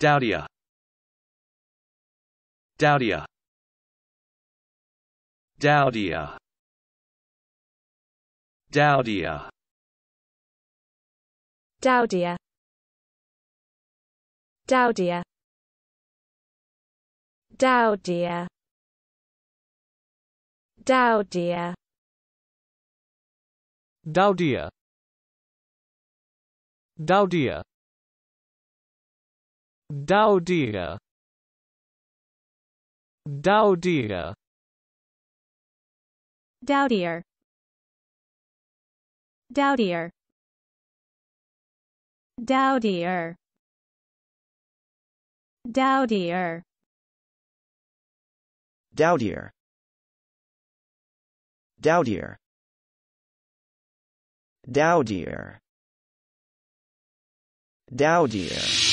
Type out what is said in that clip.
Dowdia Dowdia Dowdia Dowdia Dowdia Dowdia Dowdia Dowdia Dowdia Dowdia Daudia Daudia Dowdier Dowdier Dowdier Dowdier Dowdier Dowdier Dowdier Dowdier